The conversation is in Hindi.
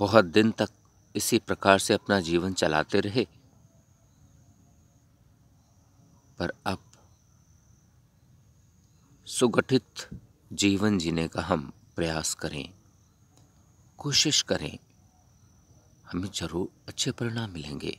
बहुत दिन तक इसी प्रकार से अपना जीवन चलाते रहे पर अब सुगठित जीवन जीने का हम प्रयास करें कोशिश करें हमें जरूर अच्छे परिणाम मिलेंगे